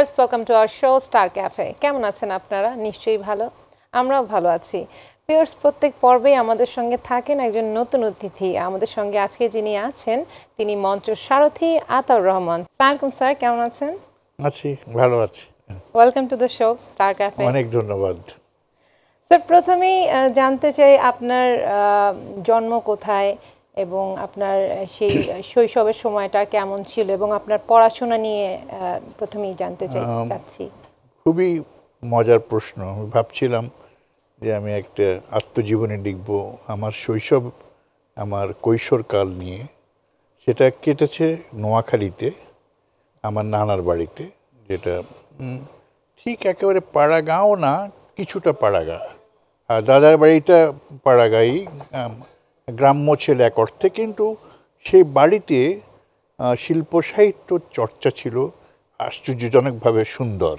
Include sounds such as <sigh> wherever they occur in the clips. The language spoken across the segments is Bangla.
Viewers welcome to our show Star Cafe কেমন আছেন আপনারা নিশ্চয়ই ভালো আমরাও ভালো আছি ভিউয়ার্স প্রত্যেক পর্বে আমাদের সঙ্গে থাকেন একজন নতুন অতিথি আমাদের সঙ্গে আজকে যিনি আছেন তিনি মঞ্চ সারথি আতাউর রহমান ওয়েলকাম স্যার কেমন আছেন আছি ভালো আছি welcome to the show Star Cafe অনেক ধন্যবাদ স্যার প্রথমেই জানতে চাই আপনার জন্ম কোথায় এবং আপনার সেই শৈশবের সময়টা কেমন ছিল এবং আপনার পড়াশোনা নিয়ে প্রথমেই জানতে চাই চাচ্ছি খুবই মজার প্রশ্ন আমি ভাবছিলাম যে আমি একটা আত্মজীবনী লিখব আমার শৈশব আমার কৈশোরকাল নিয়ে সেটা কেটেছে নোয়াখালীতে আমার নানার বাড়িতে যেটা ঠিক একেবারে পাড়াগাঁও না কিছুটা পাড়াগাঁ আর দাদার বাড়িটা পাড়াগাঁই গ্রাম্য ছেলে এক অর্থে কিন্তু সেই বাড়িতে শিল্প সাহিত্য চর্চা ছিল আশ্চর্যজনকভাবে সুন্দর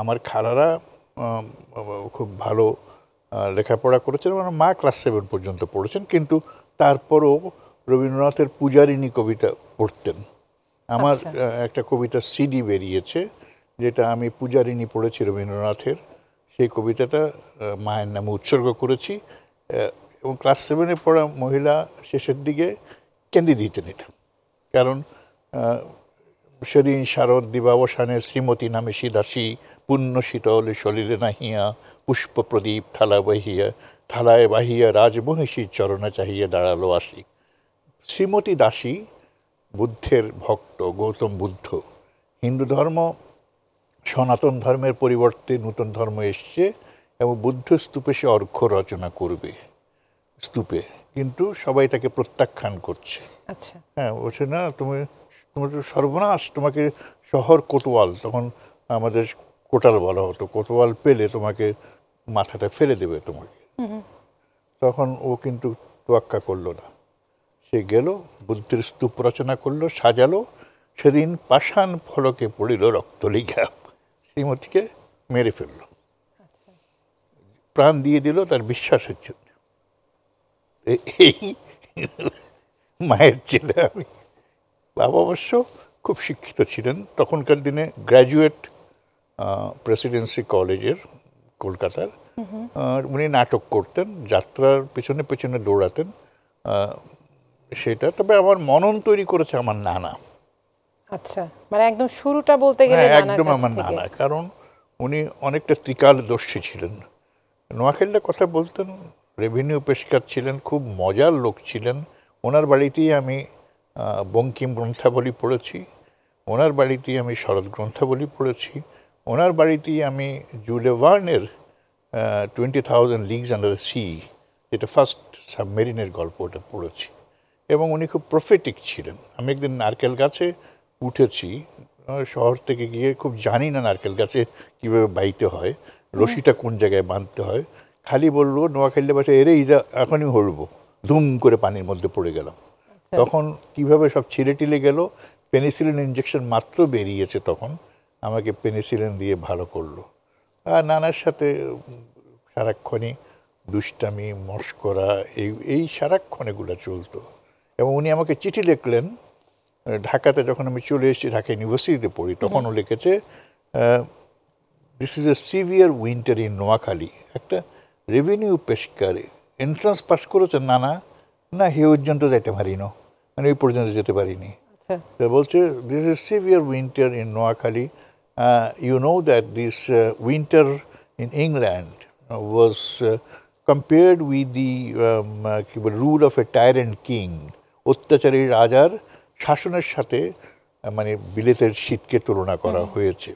আমার খালারা খুব ভালো লেখাপড়া করেছেন আমার মা ক্লাস সেভেন পর্যন্ত পড়েছেন কিন্তু তারপরও রবীন্দ্রনাথের পূজারিণী কবিতা পড়তেন আমার আচ্ছা। একটা কবিতা সিডি বেরিয়েছে যেটা আমি পূজারিণী পড়েছি রবীন্দ্রনাথের সেই কবিতাটা মায়ের নামে উৎসর্গ করেছি এবং ক্লাস সেভেনে পড়া মহিলা শেষের দিকে ক্যান্ডি দিতেন এটা কারণ সেদিন শারদ দিবাবসানে শ্রীমতী নামে দাসী পুণ্য শীতল সলিলে নাহিয়া পুষ্প প্রদীপ থালা বাহিয়া থালায় বাহিয়া রাজমহিষীর চরণে চাহিয়া দাঁড়ালো আসি শ্রীমতী দাসী বুদ্ধের ভক্ত গৌতম বুদ্ধ হিন্দু ধর্ম সনাতন ধর্মের পরিবর্তে নূতন ধর্ম এসছে এবং বুদ্ধ স্তূপে সে অর্ঘ্য রচনা করবে স্তূপে কিন্তু সবাই তাকে প্রত্যাখ্যান করছে আচ্ছা হ্যাঁ বলছে না তুমি তোমার তো সর্বনাশ তোমাকে শহর কোতোয়াল তখন আমাদের কোটাল বলা হতো কোতোয়াল পেলে তোমাকে মাথাটা ফেলে দেবে তোমাকে তখন ও কিন্তু তোয়াক্কা করলো না সে গেল বুদ্ধির স্তূপ রচনা করলো সাজালো সেদিন পাষাণ ফলকে পড়িল লিখা শ্রীমতীকে মেরে ফেললো আচ্ছা। প্রাণ দিয়ে দিল তার বিশ্বাসের জন্য এই মায়ের ছেলে আমি বাবা অবশ্য খুব শিক্ষিত ছিলেন তখনকার দিনে গ্র্যাজুয়েট প্রেসিডেন্সি কলেজের কলকাতার উনি নাটক করতেন যাত্রার পেছনে পেছনে দৌড়াতেন সেটা তবে আমার মনন তৈরি করেছে আমার নানা আচ্ছা মানে একদম শুরুটা বলতে গেলে হ্যাঁ, একদম আমার নানা কারণ উনি অনেকটা ত্রিকালদর্শী ছিলেন নোয়াখালীর কথা বলতেন রেভিনিউ পেশকার ছিলেন খুব মজার লোক ছিলেন ওনার বাড়িতেই আমি বঙ্কিম গ্রন্থাবলী পড়েছি ওনার বাড়িতেই আমি শরৎ গ্রন্থাবলী পড়েছি ওনার বাড়িতেই আমি জুলেভার্নের twenty thousand leagues under sea যেটা ফার্স্ট সাবমেরিনের গল্প ওটা পড়েছি এবং উনি খুব প্রফেটিক ছিলেন আমি একদিন নারকেল গাছে উঠেছি শহর থেকে গিয়ে খুব জানি না নারকেল গাছে কীভাবে বাইতে হয় রশিটা কোন জায়গায় বাঁধতে হয় খালি বললো নোয়াখালীতে বাসে এরে ইজা এখনই হরব ধুম করে পানির মধ্যে পড়ে গেলাম আচ্ছা। তখন কিভাবে সব ছিঁড়ে টিলে গেল পেনিসিলিন ইঞ্জেকশন মাত্র বেরিয়েছে তখন আমাকে পেনিসিলিন দিয়ে ভালো করলো আর নানার সাথে সারাক্ষণই দুষ্টামি মস্করা এই এই গুলা চলতো এবং উনি আমাকে চিঠি লিখলেন ঢাকাতে যখন আমি চলে এসেছি ঢাকা ইউনিভার্সিটিতে পড়ি তখনও লিখেছে this is a severe winter in Noakhali একটা রেভিনিউ পেশকারী এন্ট্রান্স পাস করেছেন না না না হে পর্যন্ত যাইতে পারিনি মানে ওই পর্যন্ত যেতে পারিনি আচ্ছা। বলছে this is severe winter in Noakhali you know that this winter in England was compared with the কি বলে rule of a tyrant and king অত্যাচারী রাজার শাসনের সাথে মানে বিলেতের শীতকে তুলনা করা হয়েছে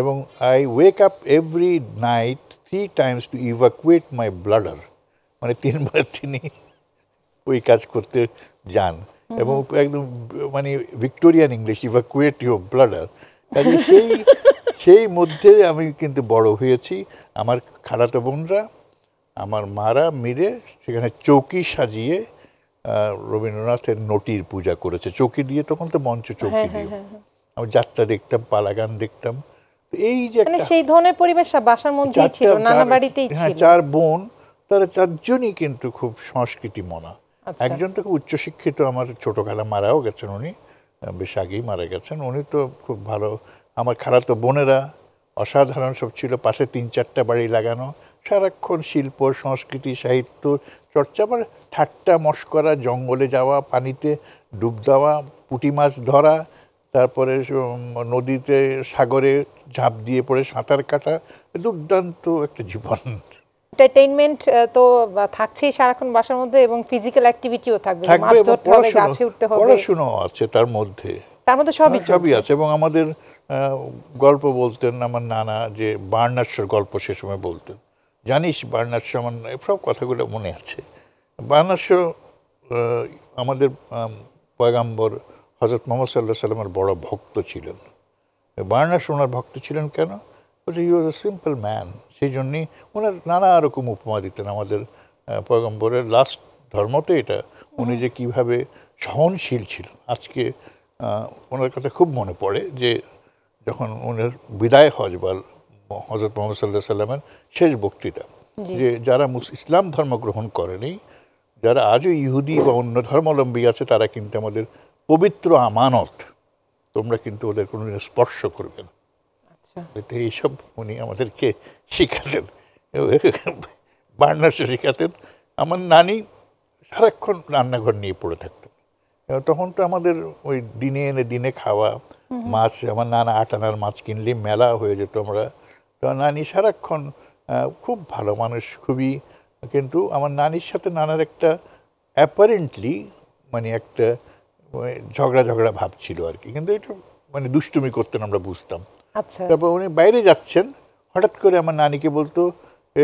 এবং I wake up every night three times to evacuate my bladder মানে তিনবার তিনি ওই কাজ করতে যান এবং একদম মানে Victorian English evacuate your bladder কাজে সেই সেই মধ্যে আমি কিন্তু বড় হয়েছি আমার খালাতো বোনরা আমার মারা মিলে সেখানে চৌকি সাজিয়ে রবীন্দ্রনাথের নটির পূজা করেছে চৌকি দিয়ে তখন তো মঞ্চ চৌকি হ্যাঁ, হ্যাঁ, দিয়ে হ্যাঁ, আমি যাত্রা দেখতাম পালাগান দেখতাম এই যে মানে সেই ধরনের পরিবেশ বাসার মধ্যেই ছিল নানা বাড়িতেই হ্যাঁ, ছিল চার বোন তারা চারজনই কিন্তু খুব সংস্কৃতি মনা আচ্ছা। একজন তো খুব উচ্চশিক্ষিত আমার ছোটখালা মারাও গেছেন উনি বেশ আগেই মারা গেছেন উনি তো খুব ভালো আমার তো বোনেরা অসাধারণ সব ছিল পাশে তিন চারটা বাড়ি লাগানো সারাক্ষণ শিল্প সংস্কৃতি সাহিত্য চর্চা আবার ঠাট্টা মস্করা জঙ্গলে যাওয়া পানিতে ডুব দেওয়া পুঁটি মাছ ধরা তারপরে নদীতে সাগরে ঝাঁপ দিয়ে পড়ে সাঁতার কাটা দুর্দান্ত একটা জীবন এন্টারটেইনমেন্ট তো থাকছেই সারাক্ষণ বাসার মধ্যে এবং ফিজিক্যাল অ্যাক্টিভিটিও থাকবে মাছ ধরতে হবে গাছে উঠতে হবে পড়াশুনো আছে তার মধ্যে তার মধ্যে সবই হ্যাঁ, সবই আছে এবং আমাদের গল্প বলতেন আমার নানা যে বার্নার্সের গল্প সে সময় বলতেন জানিস বার্নার্স আমার সব কথাগুলো মনে আছে বার্নার্স আমাদের পয়গাম্বর হজরত মোহাম্মদ সাল্লাহ সাল্লামের বড় ভক্ত ছিলেন বার্নাস ওনার ভক্ত ছিলেন কেন বলছে you was a simple man সেই জন্যই ওনার নানা রকম উপমা দিতেন আমাদের পয়গম্বরের লাস্ট ধর্মতে এটা উনি যে কীভাবে সহনশীল ছিলেন আজকে ওনার কথা খুব মনে পড়ে যে যখন ওনার বিদায় হজ বল হজরত মোহাম্মদ সাল্লাহ সাল্লামের শেষ বক্তৃতা যে যারা ইসলাম ধর্ম গ্রহণ করেনি যারা আজও ইহুদি বা অন্য ধর্মাবলম্বী আছে তারা কিন্তু আমাদের পবিত্র আমানত তোমরা কিন্তু ওদের কোনোদিন স্পর্শ করবে না আচ্ছা। এইসব উনি আমাদেরকে শিখাতেন <laughs> বার্নার্সে শিখাতেন আমার নানি সারাক্ষণ রান্নাঘর নিয়ে পড়ে থাকতেন তখন তো আমাদের ওই দিনে এনে দিনে খাওয়া মাছ আমার নানা আটানার মাছ কিনলে মেলা হয়ে যেত আমরা তো নানি সারাক্ষণ খুব ভালো মানুষ খুবই কিন্তু আমার নানির সাথে নানার একটা অ্যাপারেন্টলি মানে একটা ঝগড়া ঝগড়া ভাব ছিল আর কি কিন্তু এটা মানে দুষ্টুমি করতেন আমরা বুঝতাম আচ্ছা তারপর উনি বাইরে যাচ্ছেন হঠাৎ করে আমার নানিকে বলতো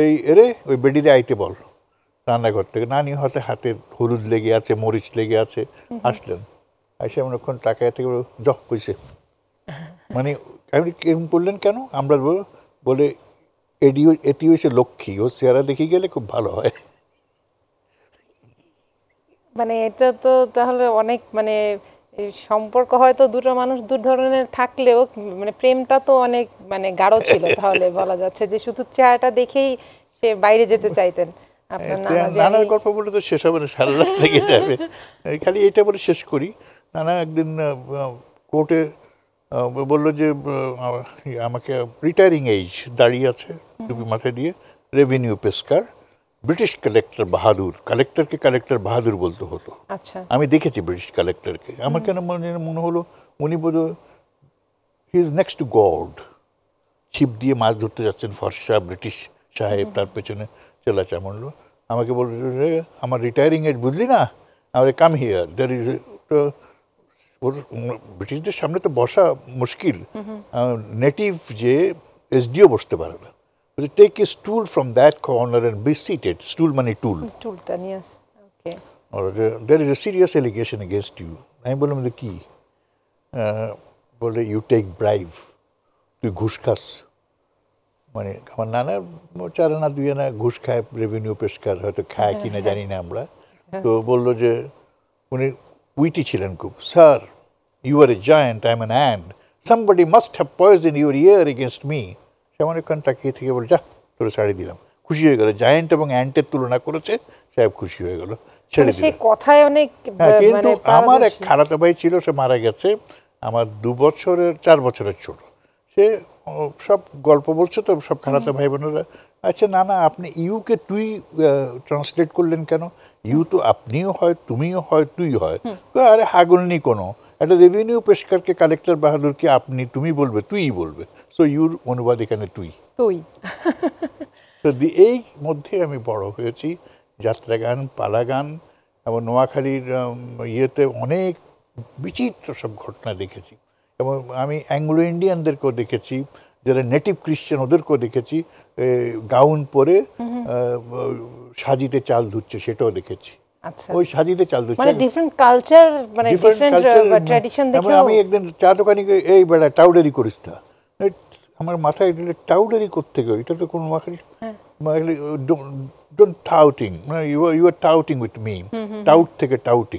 এই এরে ওই বেডিরে আইতে বল রান্নাঘর থেকে নানি হতে হাতে হলুদ লেগে আছে মরিচ লেগে আছে আসলেন আসে আমরা ওখানে টাকা থেকে জহ কইছে মানে আমি এরকম করলেন কেন আমরা বলে এডি এটি হয়েছে লক্ষ্মী ও চেহারা দেখে গেলে খুব ভালো হয় মানে এটা তো তাহলে অনেক মানে সম্পর্ক হয়তো দুটো মানুষ দু ধরনের থাকলেও মানে প্রেমটা তো অনেক মানে গাঢ় ছিল <laughs> তাহলে বলা যাচ্ছে যে শুধু চেহারাটা দেখেই সে বাইরে যেতে চাইতেন নানার গল্প বলে তো শেষ হবে না সারা রাত থেকে যাবে <laughs> খালি এটা বলে শেষ করি নানা একদিন কোর্টে বললো যে আমাকে রিটায়ারিং এজ দাঁড়িয়ে আছে টুপি মাথায় দিয়ে রেভিনিউ পেস্কার ব্রিটিশ কালেক্টর বাহাদুর কালেক্টরকে কালেক্টর বাহাদুর বলতে হতো আচ্ছা আমি দেখেছি ব্রিটিশ কালেক্টরকে আমার কেন মনে মনে হলো উনি বোধ he is next to God ছিপ দিয়ে মাছ ধরতে যাচ্ছেন ফর্সা ব্রিটিশ সাহেব তার পেছনে চেলা চামড়লো আমাকে বল আমার রিটায়ারিং এজ বুঝলি না আমার কাম হিয়ার দ্যার ইজ ওর ব্রিটিশদের সামনে তো বসা মুশকিল নেটিভ যে এসডিও বসতে পারে না You take a stool from that corner and be seated. Stool money tool. Tool then, yes. Okay. Or uh, there is a serious allegation against you. I'm going the key. Uh, you take bribe. তুই ঘুষ খাস মানে আমার নানা চারানা দুই না ঘুষ খায় রেভিনিউ পেশকার হয়তো খায় কিনা জানি না আমরা তো বললো যে উনি উইটি ছিলেন খুব sir you are a giant I am an and somebody must have poison your ear against me আমার একখান তাকিয়ে থেকে বলে যা তোর শাড়ি দিলাম খুশি হয়ে গেল জায়েন্ট এবং অ্যান্টের তুলনা করেছে সাহেব খুশি হয়ে গেল ছেড়ে মানে কথায় অনেক হ্যাঁ, মানে কিন্তু আমার এক খালাতো ভাই ছিল সে মারা গেছে আমার দু বছরের চার বছরের ছোট সে সব গল্প বলছে তো সব খালাতো ভাই বোনেরা আচ্ছা না না আপনি ইউকে তুই ট্রান্সলেট করলেন কেন ইউ তো আপনিও হয় তুমিও হয় তুই হয় আরে হাগলনি কোনো একটা রেভিনিউ পেশকারকে কালেক্টর বাহাদুরকে আপনি তুমি বলবে তুই বলবে সো ইউর অনুবাদ এখানে তুই তুই তো এই মধ্যে আমি বড় হয়েছি যাত্রা গান পালা গান এবং নোয়াখালীর ইয়েতে অনেক বিচিত্র সব ঘটনা দেখেছি এবং আমি অ্যাংলো ইন্ডিয়ানদেরকেও দেখেছি যারা নেটিভ ক্রিশ্চিয়ান ওদেরকেও দেখেছি গাউন পরে সাজিতে চাল ধুচ্ছে সেটাও দেখেছি আচ্ছা। ওই সাজিতে চাল ধুচ্ছে মানে ডিফারেন্ট কালচার মানে ডিফারেন্ট ট্র্যাডিশন দেখে আমি একদিন চা দোকানে এই বেড়া টাউডারি করিস্তা আমার মাথায় দিলে টাউডারি করতে গো এটা তো কোনো মাখালি হ্যাঁ। মাখালি ডোন্ট টাউটিং মানে you are you are touting with me tout থেকে টাউটিং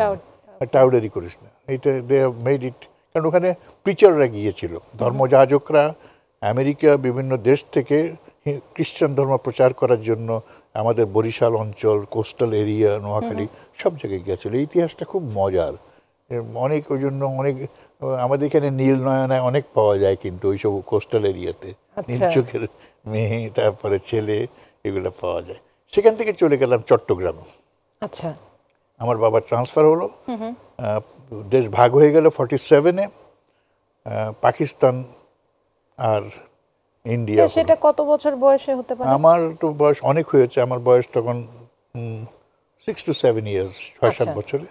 টাউডারি করিস না এটা দে হ্যাভ মেড ইট কারণ ওখানে প্রিচাররা গিয়েছিল ধর্মযাজকরা আমেরিকা বিভিন্ন দেশ থেকে খ্রিস্টান ধর্ম প্রচার করার জন্য আমাদের বরিশাল অঞ্চল কোস্টাল এরিয়া নোয়াখালী সব জায়গায় গিয়েছিল ইতিহাসটা খুব মজার অনেক ওই জন্য অনেক আমাদের এখানে নীল নয়নায় অনেক পাওয়া যায় কিন্তু ওইসব কোস্টাল এরিয়াতে আচ্ছা। নীল চোখের মেয়ে তারপরে ছেলে এগুলো পাওয়া যায় সেখান থেকে চলে গেলাম চট্টগ্রামে আচ্ছা আমার বাবার ট্রান্সফার হলো দেশ ভাগ হয়ে গেল ফর্টি সেভেনে পাকিস্তান আর ইন্ডিয়া সেটা কত বছর বয়সে হতে পারে আমার তো বয়স অনেক হয়েছে আমার বয়স তখন সিক্স টু সেভেন ইয়ার্স ছয় সাত আচ্ছা। বছরে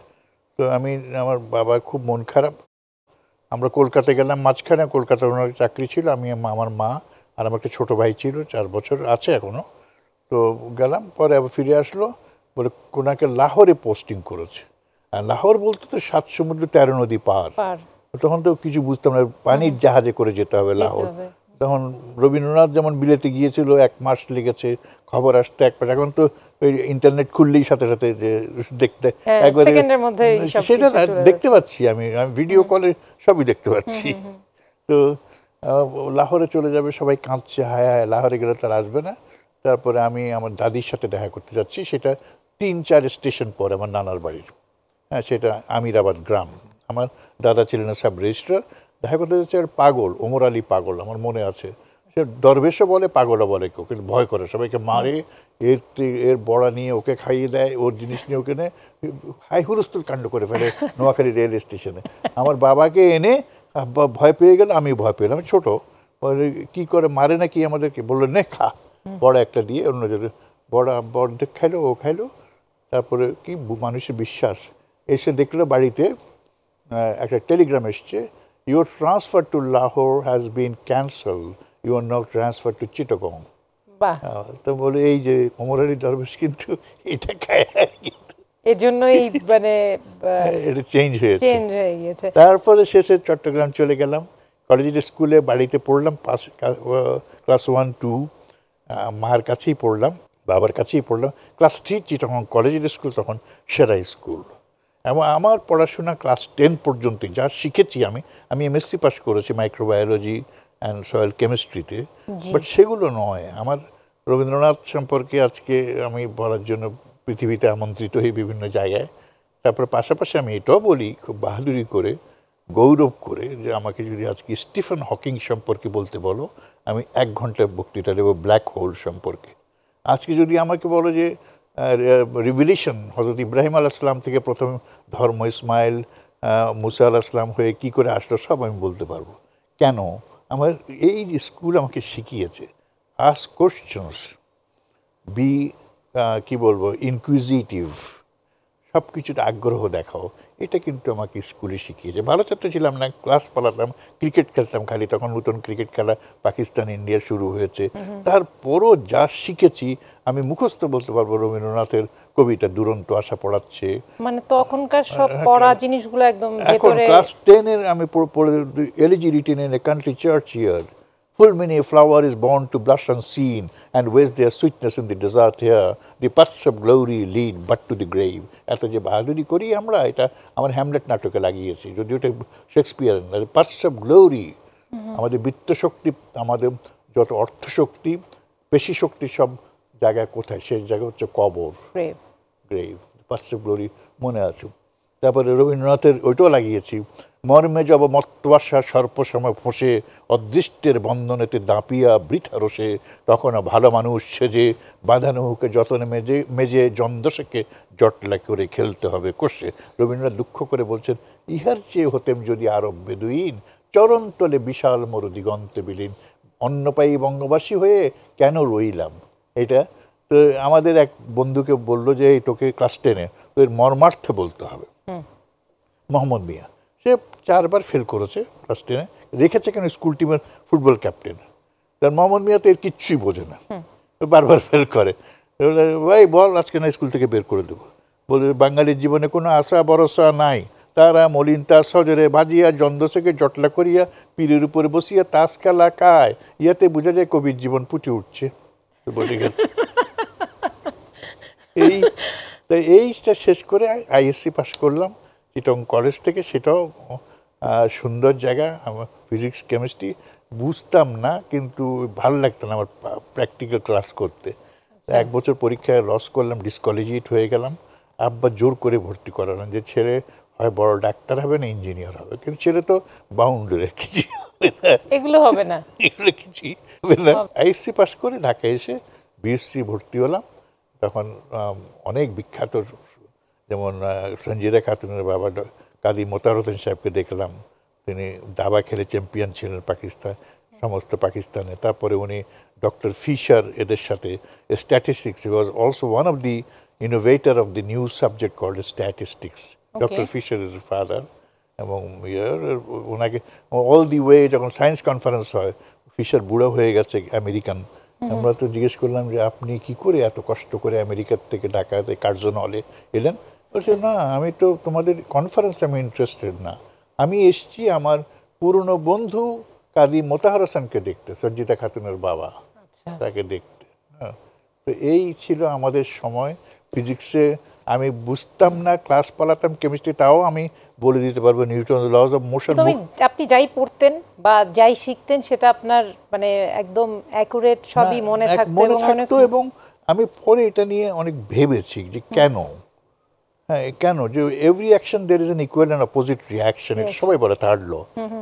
তো আমি আমার বাবার খুব মন খারাপ আমরা কলকাতায় গেলাম মাঝখানে কলকাতার ওনার চাকরি ছিল আমি আমার মা আর আমার একটা ছোটো ভাই ছিল চার বছর আছে এখনও তো গেলাম পরে আবার ফিরে আসলো বলে কোনাকে লাহোরে পোস্টিং করেছে আর লাহোর বলতে তো সাত সমুদ্র তেরো নদী পাহাড় তখন তো কিছু বুঝতাম না পানির জাহাজে করে যেতে হবে লাহোর তখন রবীন্দ্রনাথ যেমন বিলেতে গিয়েছিল এক মাস লেগেছে খবর আসতে এক মাস এখন তো ওই ইন্টারনেট খুললেই সাথে সাথে যে দেখতে হ্যাঁ, একবারে সেটা দেখতে পাচ্ছি আমি আমি ভিডিও কলে সবই দেখতে পাচ্ছি তো লাহোরে চলে যাবে সবাই কাঁদছে হায় হায় লাহোরে গেলে তার আসবে না তারপরে আমি আমার দাদির সাথে দেখা করতে যাচ্ছি সেটা তিন চার স্টেশন পরে আমার নানার বাড়ির হ্যাঁ সেটা আমিরাবাদ গ্রাম আমার দাদা ছিলেন সাব রেজিস্ট্রার দেখা করতে যাচ্ছে পাগল ওমর আলী পাগল আমার মনে আছে সে দরবেশও বলে পাগলও বলে কেউ কিন্তু ভয় করে সবাইকে মারে এর এর বড়া নিয়ে ওকে খাইয়ে দেয় ওর জিনিস নিয়ে ওকে এনে হাই হুলস্থুল কাণ্ড করে ফেলে নোয়াখালী রেল স্টেশনে আমার বাবাকে এনে ভয় পেয়ে গেল আমি ভয় পেলাম ছোটো কি করে মারে না কি আমাদেরকে বললো নে খা বড় একটা দিয়ে অন্য বড়া বড় খাইলো ও খাইলো তারপরে কি মানুষের বিশ্বাস এসে দেখলো বাড়িতে একটা টেলিগ্রাম এসছে Your transfer to Lahore has been cancelled. You are now transferred to Chittagong. বলে এই যে অমর আলী দরবেশ কিন্তু এটা এজন্যই মানে <laughs> হ্যাঁ, এটা চেঞ্জ হয়েছে চেঞ্জ হয়ে গেছে তারপরে শেষে চট্টগ্রাম চলে গেলাম কলেজের স্কুলে বাড়িতে পড়লাম পাস ক্লাস ওয়ান টু মার কাছেই পড়লাম বাবার কাছেই পড়লাম ক্লাস থ্রি চিটাগং কলেজের স্কুল তখন সেরা স্কুল এবং আমার পড়াশোনা ক্লাস টেন পর্যন্ত যা শিখেছি আমি আমি এমএসসি পাস করেছি মাইক্রোবায়োলজি অ্যান্ড সয়েল কেমিস্ট্রিতে বাট সেগুলো নয় আমার রবীন্দ্রনাথ সম্পর্কে আজকে আমি বলার জন্য পৃথিবীতে আমন্ত্রিত হই বিভিন্ন জায়গায় তারপর পাশাপাশি আমি এটাও বলি খুব বাহাদুরি করে গৌরব করে যে আমাকে যদি আজকে স্টিফেন হকিং সম্পর্কে বলতে বলো আমি এক ঘন্টা বক্তৃতা দেবো ব্ল্যাক হোল সম্পর্কে আজকে যদি আমাকে বলো যে রিভিলেশন হজরত ইব্রাহিম আল আসলাম থেকে প্রথম ধর্ম ইসমাইল মুসা আল আসলাম হয়ে কি করে আসলো সব আমি বলতে পারবো কেন আমার এই স্কুল আমাকে শিখিয়েছে আস কোশ্চেন্স বি কি বলবো ইনকুইজিটিভ সব কিছুতে আগ্রহ দেখাও এটা কিন্তু আমাকে স্কুলে শিখিয়েছে ভালো ছাত্র ছিলাম না ক্লাস পালাতাম ক্রিকেট খেলতাম খালি তখন নতুন ক্রিকেট খেলা পাকিস্তান ইন্ডিয়া শুরু হয়েছে তারপরও যা শিখেছি আমি মুখস্থ বলতে পারবো রবীন্দ্রনাথের কবিতা দুরন্ত আশা পড়াচ্ছে মানে তখনকার সব হ্যাঁ, পড়া হ্যাঁ। জিনিসগুলো একদম এখন ক্লাস টেনের আমি elegy written a country churchyard Fulmini flower is born to blush unseen and waste their sweetness in the desert here. The paths of glory lead but to the grave. এত যে বাহাদুরি করি আমরা এটা আমার হ্যামলেট নাটকে লাগিয়েছি যদি ওটা শেক্সপিয়ার না পাথস অফ গ্লোরি আমাদের বৃত্তশক্তি আমাদের যত অর্থ শক্তি পেশি শক্তি সব জায়গায় কোথায় শেষ জায়গা হচ্ছে কবর গ্রেভ পাথস অফ গ্লোরি মনে আছে তারপরে রবীন্দ্রনাথের ওইটাও লাগিয়েছি মর্মে যাব মত্বাসা সর্পসম ফোঁসে অদৃষ্টের বন্ধনেতে দাঁপিয়া বৃথা রসে তখন ভালো মানুষ সেজে বাঁধা নৌকে যতনে মেজে মেজে জন্দসেকে জটলা করে খেলতে হবে কষে রবীন্দ্রনাথ দুঃখ করে বলছেন ইহার চেয়ে হতেম যদি আরব বেদুইন চরণতলে বিশাল মরু দিগন্তে বিলীন অন্নপায়ী বঙ্গবাসী হয়ে কেন রইলাম এটা তো আমাদের এক বন্ধুকে বলল যে এই তোকে ক্লাস টেনে তোর মর্মার্থে বলতে হবে মোহাম্মদ মিয়া সে চারবার ফেল করেছে ফার্স্ট টেনে রেখেছে কেন স্কুল টিমের ফুটবল ক্যাপ্টেন তার মোহাম্মদ মিয়া তো এর কিচ্ছুই বোঝে না বারবার ফেল করে ভাই বল আজকে না স্কুল থেকে বের করে দেবো বলে বাঙালির জীবনে কোনো আশা ভরসা নাই তারা মলিনতা সজরে ভাজিয়া জন্দসেকে জটলা করিয়া পীরের উপরে বসিয়া তাস খেলা কায় ইয়াতে বোঝা যায় কবির জীবন ফুটে উঠছে বলে গেল এই তো এইটা শেষ করে আইএসসি পাশ করলাম চিটং কলেজ থেকে সেটাও সুন্দর জায়গা আমার ফিজিক্স কেমিস্ট্রি বুঝতাম না কিন্তু ভালো লাগতো না আমার প্র্যাকটিক্যাল ক্লাস করতে আচ্ছা। এক বছর পরীক্ষায় লস করলাম ডিসকলেজিয়েট হয়ে গেলাম আব্বা জোর করে ভর্তি করালাম যে ছেলে হয় বড় ডাক্তার হবে না ইঞ্জিনিয়ার হবে কিন্তু ছেলে তো বাউন্ডারি রেখেছি এগুলো হবে না <laughs> এগুলো কিছুই হবে না আইএসসি পাস করে ঢাকায় এসে বিএসসি ভর্তি হলাম তখন অনেক বিখ্যাত যেমন সঞ্জিদা খাতুনের বাবা কাজী মোতার হোসেন সাহেবকে দেখলাম তিনি দাবা খেলে চ্যাম্পিয়ন ছিলেন পাকিস্তান সমস্ত পাকিস্তানে তারপরে উনি ডক্টর ফিশার এদের সাথে statistics was also one of the innovator of the new subject called statistics doctor Fisher is father এবং ওনাকে অল দি ওয়ে যখন সায়েন্স কনফারেন্স হয় ফিশার বুড়ো হয়ে গেছে আমেরিকান আমরা তো জিজ্ঞেস করলাম যে আপনি কি করে এত কষ্ট করে আমেরিকার থেকে ঢাকাতে কার্জন হলে এলেন বলছে না আমি তো তোমাদের কনফারেন্স আমি ইন্টারেস্টেড না আমি এসছি আমার পুরনো বন্ধু কাদি মোতাহার হাসানকে দেখতে সঞ্জিতা খাতুনের বাবা আচ্ছা। তাকে দেখতে হ্যাঁ। তো এই ছিল আমাদের সময় ফিজিক্সে আমি বুঝতাম না ক্লাস পালাতাম কেমিস্ট্রি তাও আমি বলে দিতে পারবো নিউটন লজ অফ মোশন আপনি যাই পড়তেন বা যাই শিখতেন সেটা আপনার মানে একদম অ্যাকুরেট সবই মনে মনে থাকতো এবং আমি পরে এটা নিয়ে অনেক ভেবেছি যে কেন হ্যাঁ কেন যে every action there is an equal and opposite reaction এটা সবাই বলে থার্ড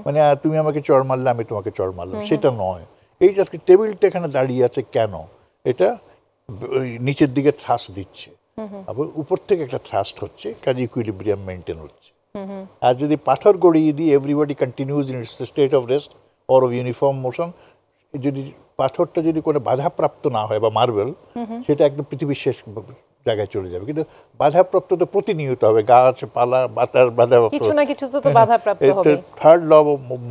মানে তুমি আমাকে চড় মারলে আমি তোমাকে চড় মারলাম সেটা নয় এই যে আজকে টেবিলটা এখানে দাঁড়িয়ে আছে কেন এটা নিচের দিকে থ্রাস দিচ্ছে আবার উপর থেকে একটা থ্রাস্ট হচ্ছে কাজে ইকুইলিব্রিয়াম মেনটেন হচ্ছে আর যদি পাথর গড়িয়ে দিই everybody continues in its state of rest or of uniform motion যদি পাথরটা যদি কোনো বাধাপ্রাপ্ত না হয় বা মার্বেল সেটা একদম পৃথিবীর শেষ জায়গায় চলে যাবে কিন্তু বাধাপ্রাপ্ত তো প্রতিনিয়ত হবে গাছপালা বাতাস বাধাপ্রাপ্ত কিছু না কিছু তো হ্যাঁ, বাধাপ্রাপ্ত হবে third law of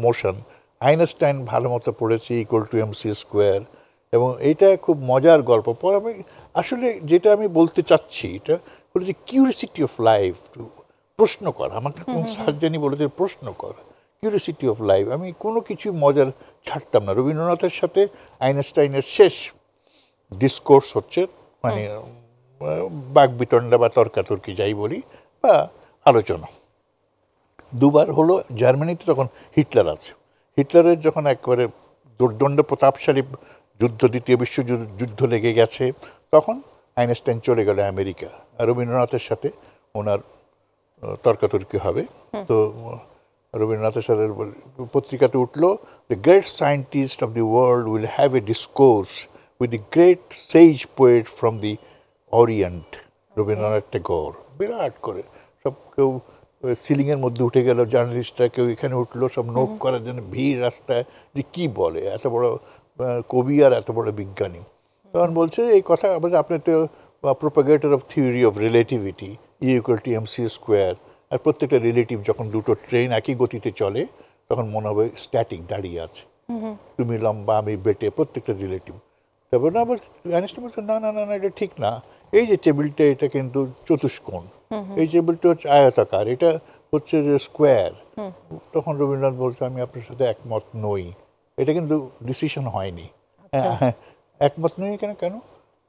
motion Einstein ভালো মতো পড়েছি equal to M C square এবং এইটা খুব মজার গল্প পর আমি আসলে যেটা আমি বলতে চাচ্ছি এটা হলো যে কিউরিসিটি অফ লাইফ টু প্রশ্ন কর আমাকে কোন সার্জনই বলেছে প্রশ্ন কর কিউরিসিটি অফ লাইফ আমি কোনো কিছু মজার ছাড়তাম না রবীন্দ্রনাথের সাথে আইনস্টাইনের শেষ ডিসকোর্স হচ্ছে মানে বিতণ্ডা বা তর্কাতর্কি যাই বলি বা আলোচনা দুবার হলো জার্মানিতে তখন হিটলার আছে হিটলারের যখন একবারে দুর্দণ্ড প্রতাপশালী যুদ্ধ দ্বিতীয় বিশ্বযুদ্ধ যুদ্ধ লেগে গেছে তখন আইনস্টাইন চলে গেল আমেরিকা রবীন্দ্রনাথের সাথে ওনার তর্কাতর্কি হবে তো রবীন্দ্রনাথের সাথে পত্রিকাতে উঠলো the great scientist of the world will have a discourse with the great sage poet from the orient Rabindranath Tagore বিরাট করে সব কেউ সিলিংয়ের মধ্যে উঠে গেল জার্নালিস্টরা কেউ এখানে উঠলো সব নোট করার জন্য ভিড় রাস্তায় যে কী বলে এত বড় কবি আর এত বড় বিজ্ঞানী তখন বলছে এই কথা বলছে আপনি তো propagator of theory of relativity E equal to M C square আর প্রত্যেকটা রিলেটিভ যখন দুটো ট্রেন একই গতিতে চলে তখন মনে হবে স্ট্যাটিক দাঁড়িয়ে আছে তুমি লম্বা আমি বেটে প্রত্যেকটা রিলেটিভ তারপর না বলছে আইনস্টাইন বলছে না না না না এটা ঠিক না এই যে টেবিলটা এটা কিন্তু চতুষ্কোণ এই টেবিলটা হচ্ছে আয়তাকার এটা হচ্ছে যে স্কোয়ার তখন রবীন্দ্রনাথ বলছে আমি আপনার সাথে একমত নই এটা কিন্তু ডিসিশন হয়নি আচ্ছা। হ্যাঁ, হ্যাঁ, একমত নই কেন কেন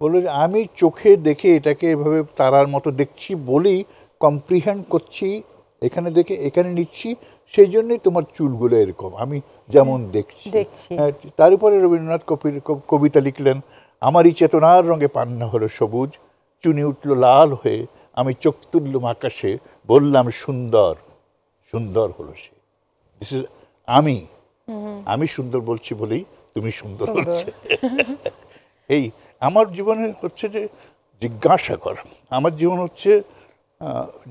বললো যে আমি চোখে দেখে এটাকে এভাবে তারার মতো দেখছি বলেই কম্প্রিহেন্ড করছি এখানে দেখে এখানে নিচ্ছি সেই জন্যই তোমার চুলগুলো এরকম আমি যেমন দেখছি হ্যাঁ, তার উপরে রবীন্দ্রনাথ কবিতা লিখলেন আমারই চেতনার রঙে পান্না হলো সবুজ চুনি উঠল লাল হয়ে আমি চোখ তুললাম আকাশে বললাম সুন্দর সুন্দর হলো সে দিস ইজ আমি আমি সুন্দর বলছি বলেই তুমি সুন্দর হচ্ছে এই আমার জীবনে হচ্ছে যে জিজ্ঞাসা করা আমার জীবন হচ্ছে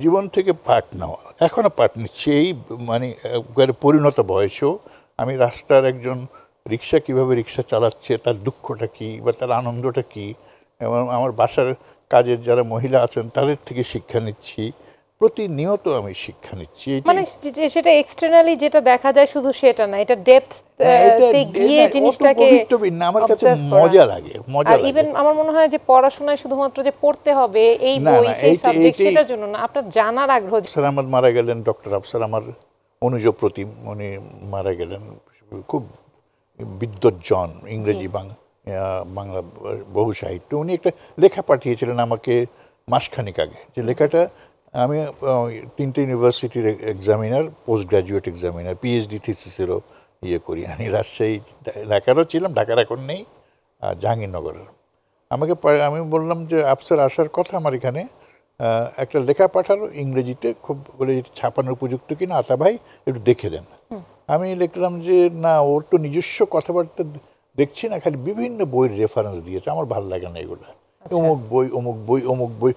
জীবন থেকে পাট নেওয়া এখনও পাট নিচ্ছি এই মানে একবারে পরিণত বয়সেও আমি রাস্তার একজন রিক্সা কিভাবে রিক্সা চালাচ্ছে তার দুঃখটা কি বা তার আনন্দটা কী এবং আমার বাসার কাজের যারা মহিলা আছেন তাদের থেকে শিক্ষা নিচ্ছি প্রতিনিয়ত আমি শিক্ষা নিচ্ছি মানে সেটা এক্সটারনালি যেটা দেখা যায় শুধু সেটা না এটা ডেপথ গিয়ে জিনিসটাকে আমার কাছে মজা লাগে মজা আমার মনে হয় যে পড়াশোনায় শুধুমাত্র যে পড়তে হবে এই বই সাবজেক্ট সেটার জন্য না আপনার জানার আগ্রহ স্যার মারা গেলেন ডক্টর আফসার আমার অনুজ প্রতি উনি মারা গেলেন খুব বিদ্যজন ইংরেজি বাংলা বাংলা বহু সাহিত্য উনি একটা লেখা পাঠিয়েছিলেন আমাকে মাসখানিক আগে যে লেখাটা আমি তিনটে ইউনিভার্সিটির examiner post graduate examiner PhD থিসিসেরও ইয়ে করি আমি রাজশাহী ঢাকারও ছিলাম ঢাকার এখন নেই আর জাহাঙ্গীরনগরের আমাকে আমি বললাম যে আফসার আসার কথা আমার এখানে একটা লেখা পাঠালো ইংরেজিতে খুব বলে ছাপানোর উপযুক্ত কিনা আতা ভাই একটু দেখে দেন আমি লিখলাম যে না ওর তো নিজস্ব কথাবার্তা দেখছি না খালি বিভিন্ন বইয়ের রেফারেন্স দিয়েছে আমার ভাল লাগে না এগুলো আচ্ছা। অমুক বই অমুক বই অমুক বই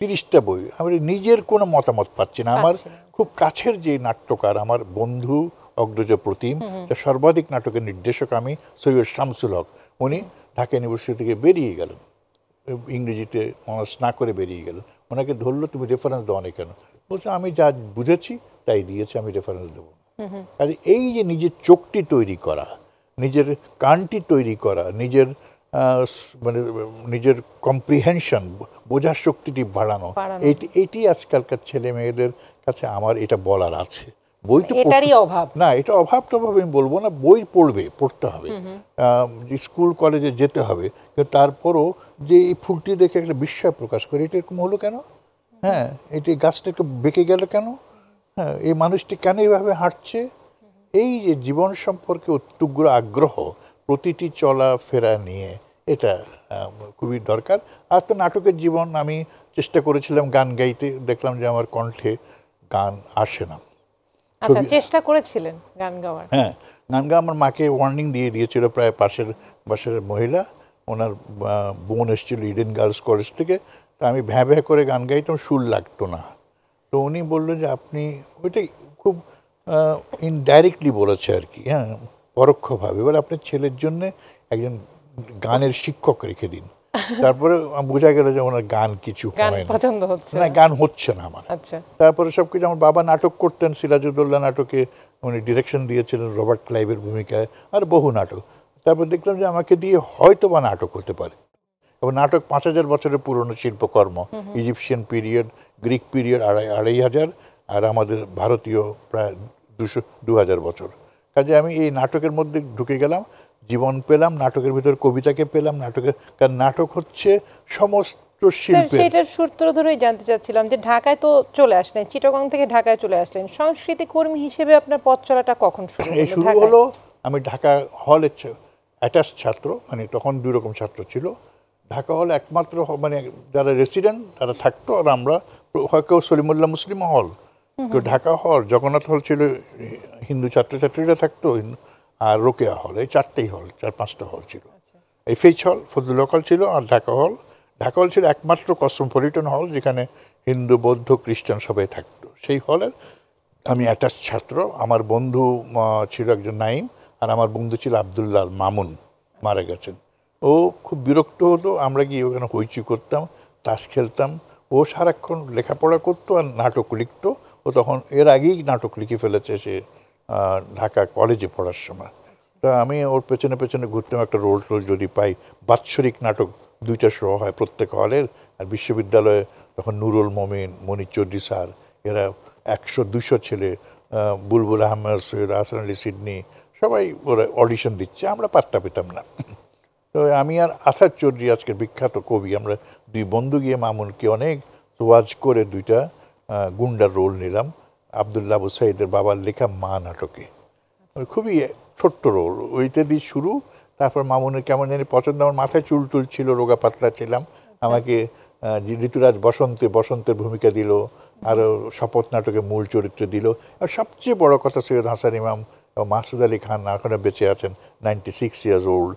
তিরিশটা বই আমি নিজের কোনো মতামত পাচ্ছি না আমার আচ্ছা। খুব কাছের যে নাট্যকার আমার বন্ধু অগ্রজ প্রতিম তার সর্বাধিক নাটকের নির্দেশক আমি সৈয়দ শামসুল হক উনি ঢাকা ইউনিভার্সিটি থেকে বেরিয়ে গেলেন ইংরেজিতে অনার্স না করে বেরিয়ে গেল ওনাকে ধরলো তুমি রেফারেন্স দাও না কেন বলছে আমি যা বুঝেছি তাই দিয়েছি আমি রেফারেন্স দেবো আর এই যে নিজের চোখটি তৈরি করা নিজের কানটি তৈরি করা নিজের মানে নিজের কম্প্রিহেনশন বোঝার শক্তিটি বাড়ানো এটি আজকালকার ছেলে মেয়েদের কাছে আমার এটা বলার আছে বই তো অভাব না এটা অভাব টভাব আমি বলবো না বই পড়বে পড়তে হবে স্কুল কলেজে যেতে হবে কিন্তু তারপরও যে এই ফুলটি দেখে একটা বিস্ময় প্রকাশ করে এটা এরকম হলো কেন হ্যাঁ এটি গাছটা একটু বেঁকে গেল কেন হ্যাঁ এই মানুষটি কেন এইভাবে হাঁটছে এই যে জীবন সম্পর্কে উত্তুগ্র আগ্রহ প্রতিটি চলা ফেরা নিয়ে এটা খুবই দরকার আর তো নাটকের জীবন আমি চেষ্টা করেছিলাম গান গাইতে দেখলাম যে আমার কণ্ঠে গান আসে না আচ্ছা, চেষ্টা করেছিলেন গান গাওয়ার হ্যাঁ গান গাওয়া আমার মাকে ওয়ার্নিং দিয়ে দিয়েছিল প্রায় পাশের বাসের মহিলা ওনার বোন এসেছিল ইডেন গার্লস কলেজ থেকে তা আমি ভ্যাঁ ভ্যাঁ করে গান গাইতাম সুর লাগতো না তো উনি বললো যে আপনি ওইটাই খুব ইনডাইরেক্টলি বলেছে আর কি হ্যাঁ পরোক্ষভাবে এবার আপনার ছেলের জন্যে একজন গানের শিক্ষক রেখে দিন তারপরে বোঝা গেল যে ওনার গান কিছু না গান হচ্ছে না আমার আচ্ছা। তারপরে সব কিছু আমার বাবা নাটক করতেন সিরাজউদ্দৌলা নাটকে উনি ডিরেকশন দিয়েছিলেন রবার্ট ক্লাইভের ভূমিকায় আর বহু নাটক তারপর দেখলাম যে আমাকে দিয়ে হয়তো বা নাটক হতে পারে এবং নাটক পাঁচ হাজার বছরের পুরনো শিল্পকর্ম ইজিপশিয়ান পিরিয়ড গ্রিক পিরিয়ড আড়াই আড়াই হাজার আর আমাদের ভারতীয় প্রায় দুশো দু হাজার বছর কাজে আমি এই নাটকের মধ্যে ঢুকে গেলাম জীবন পেলাম নাটকের ভিতর কবিতাকে পেলাম নাটকের কারণ নাটক হচ্ছে সমস্ত সেটার সূত্র ধরেই জানতে চাচ্ছিলাম যে ঢাকায় তো চলে আসলেন থেকে ঢাকায় চলে আসলেন সংস্কৃতি কর্মী হিসেবে আপনার পথ চলাটা কখন শুরু হলো আমি ঢাকা অ্যাটাচ ছাত্র মানে তখন দুই রকম ছাত্র ছিল ঢাকা হল একমাত্র মানে যারা রেসিডেন্ট তারা থাকতো আর আমরা হয় সলিমুল্লাহ মুসলিম হল তো ঢাকা হল জগন্নাথ হল ছিল হিন্দু ছাত্রছাত্রীরা থাকতো আর রোকেয়া হল এই চারটেই হল চার পাঁচটা হল ছিল আচ্ছা। এই ফেজ হল ফজলুল হল ছিল আর ঢাকা হল ঢাকা হল ছিল একমাত্র কসমোপলিটন হল যেখানে হিন্দু বৌদ্ধ খ্রিস্টান সবাই থাকতো সেই হলের আমি অ্যাটাচ ছাত্র আমার বন্ধু ছিল একজন নাইম আর আমার বন্ধু ছিল আবদুল্লাহ মামুন মারা গেছেন ও খুব বিরক্ত হতো আমরা গিয়ে ওখানে হইচি করতাম তাস খেলতাম ও সারাক্ষণ লেখাপড়া করতো আর নাটক লিখতো ও তখন এর আগেই নাটক লিখে ফেলেছে সে ঢাকা কলেজে পড়ার সময় তা আমি ওর পেছনে পেছনে ঘুরতাম একটা রোল টোল যদি পাই বাৎসরিক নাটক দুইটা শো হয় প্রত্যেক হলের আর বিশ্ববিদ্যালয়ে তখন নুরুল মমিন মনির চৌধুরী স্যার এরা একশো দুশো ছেলে বুলবুল আহমেদ সৈয়দ হাসান আলী সিডনি সবাই ওরা অডিশন দিচ্ছে আমরা পাত্তা পেতাম না তো আমি আর আসাদ চৌধুরী আজকের বিখ্যাত কবি আমরা দুই বন্ধু গিয়ে মামুনকে অনেক তোয়াজ করে দুইটা গুন্ডার রোল নিলাম আবদুল্লাহ আবু সাইদের বাবার লেখা মা নাটকে মানে খুবই ছোট্ট রোল ওইটা দিয়ে শুরু তারপর মামুনের কেমন জানি পছন্দ আমার মাথায় চুল টুল ছিল রোগা পাতলা ছিলাম আচ্ছা। আমাকে ঋতুরাজ বসন্তে বসন্তের ভূমিকা দিল আরও শপথ নাটকে মূল চরিত্র দিল আর সবচেয়ে বড় কথা সৈয়দ হাসান ইমাম মাসুদ আলী খান এখনও বেঁচে আছেন নাইনটি সিক্স ইয়ার্স ওল্ড